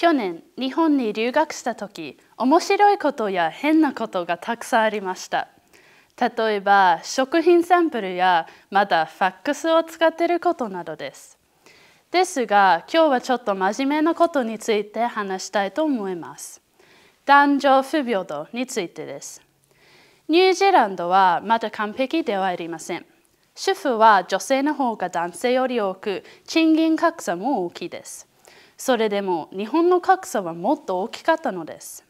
去年日本に留学した時面白いことや変なことがたくさんありました例えば食品サンプルやまだファックスを使っていることなどですですが今日はちょっと真面目なことについて話したいと思います男女不平等についてですニュージーランドはまだ完璧ではありません主婦は女性の方が男性より多く賃金格差も大きいですそれでも日本の格差はもっと大きかったのです。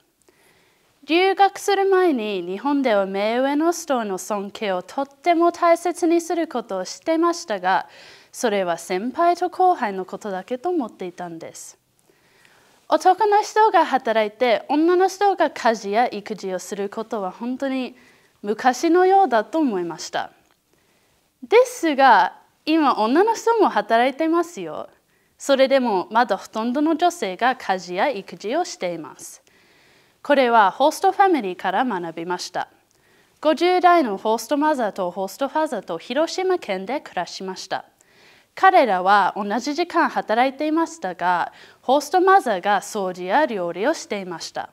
留学する前に日本では目上の人の尊敬をとっても大切にすることをしてましたがそれは先輩と後輩のことだけと思っていたんです男の人が働いて女の人が家事や育児をすることは本当に昔のようだと思いましたですが今女の人も働いてますよそれでもまだほとんどの女性が家事や育児をしています。これはホストファミリーから学びました。50代のホストマザーとホストファザーと広島県で暮らしました。彼らは同じ時間働いていましたが、ホストマザーが掃除や料理をしていました。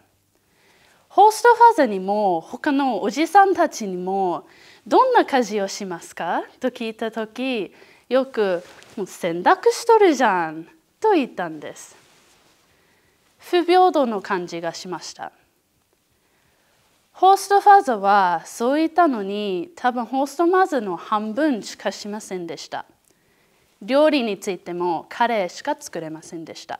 ホストファザーにも他のおじさんたちにもどんな家事をしますかと聞いた時よく「もうしとるじゃん」と言ったんです。不平等の感じがしました。ホストファーザーはそう言ったのに多分ホストマザーの半分しかしませんでした。料理についてもカレーしか作れませんでした。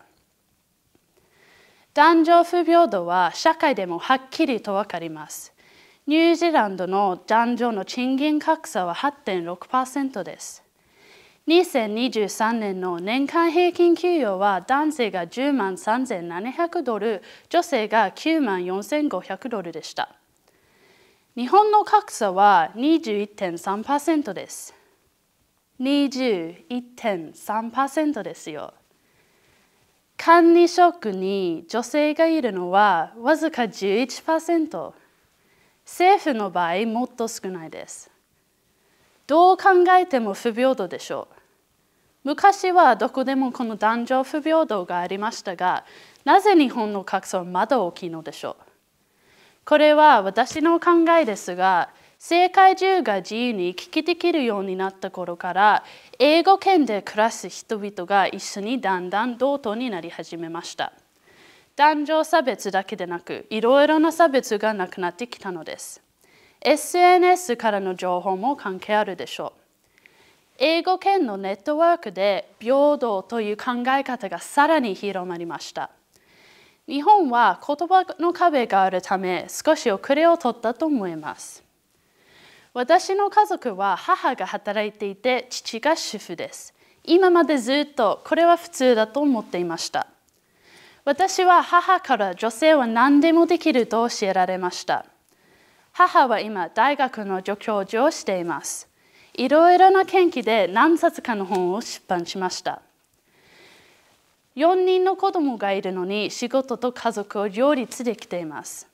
男女不平等は社会でもはっきりと分かります。ニュージーランドの男女の賃金格差は8.6%です。2023年の年間平均給与は男性が10万3700ドル女性が9万4500ドルでした日本の格差は21.3%です21.3%ですよ管理職に女性がいるのはわずか11%政府の場合もっと少ないですどう考えても不平等でしょう昔はどこでもこの男女不平等がありましたが、なぜ日本の格差はまだ大きいのでしょうこれは私の考えですが、世界中が自由に行き来できるようになった頃から英語圏で暮らす人々が一緒にだんだん同等になり始めました男女差別だけでなくいろいろな差別がなくなってきたのです SNS からの情報も関係あるでしょう英語圏のネットワークで平等という考え方がさらに広まりました日本は言葉の壁があるため少し遅れを取ったと思います私の家族は母が働いていて父が主婦です今までずっとこれは普通だと思っていました私は母から女性は何でもできると教えられました母は今大学の助教授をしていますいろいろな研究で何冊かの本を出版しました4人の子供がいるのに仕事と家族を両立できています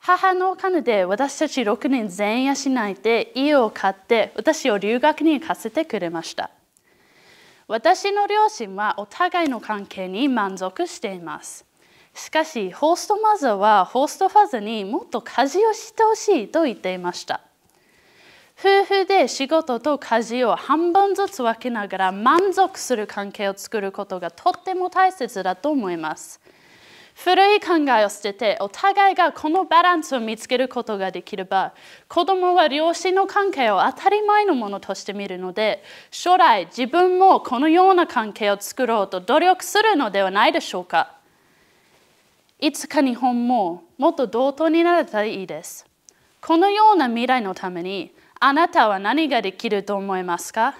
母のお金で私たち6人全員養いて家を買って私を留学に行かせてくれました私の両親はお互いの関係に満足していますしかしホストマザーはホストファザーにもっと家事をしてほしいと言っていました夫婦で仕事と家事を半分ずつ分けながら満足する関係を作ることがとっても大切だと思います。古い考えを捨ててお互いがこのバランスを見つけることができれば子供は両親の関係を当たり前のものとして見るので将来自分もこのような関係を作ろうと努力するのではないでしょうかいつか日本ももっと同等になれたらいいですこのような未来のためにあなたは何ができると思いますか